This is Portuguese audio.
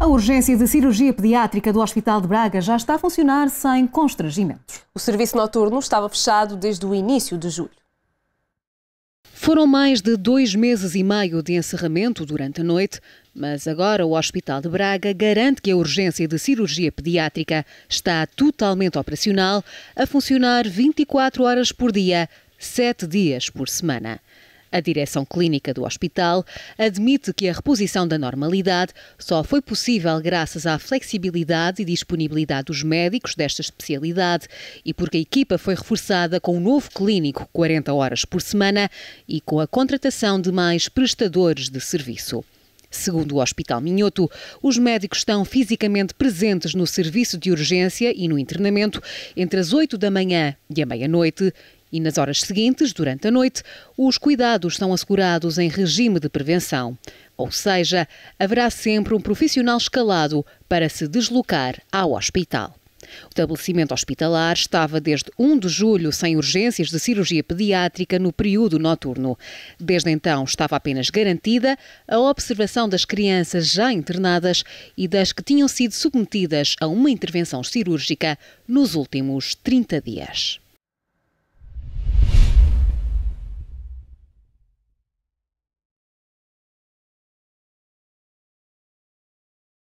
A urgência de cirurgia pediátrica do Hospital de Braga já está a funcionar sem constrangimentos. O serviço noturno estava fechado desde o início de julho. Foram mais de dois meses e meio de encerramento durante a noite, mas agora o Hospital de Braga garante que a urgência de cirurgia pediátrica está totalmente operacional, a funcionar 24 horas por dia, 7 dias por semana. A direção clínica do hospital admite que a reposição da normalidade só foi possível graças à flexibilidade e disponibilidade dos médicos desta especialidade e porque a equipa foi reforçada com um novo clínico 40 horas por semana e com a contratação de mais prestadores de serviço. Segundo o Hospital Minhoto, os médicos estão fisicamente presentes no serviço de urgência e no internamento entre as 8 da manhã e a meia-noite e nas horas seguintes, durante a noite, os cuidados são assegurados em regime de prevenção. Ou seja, haverá sempre um profissional escalado para se deslocar ao hospital. O estabelecimento hospitalar estava desde 1 de julho sem urgências de cirurgia pediátrica no período noturno. Desde então estava apenas garantida a observação das crianças já internadas e das que tinham sido submetidas a uma intervenção cirúrgica nos últimos 30 dias.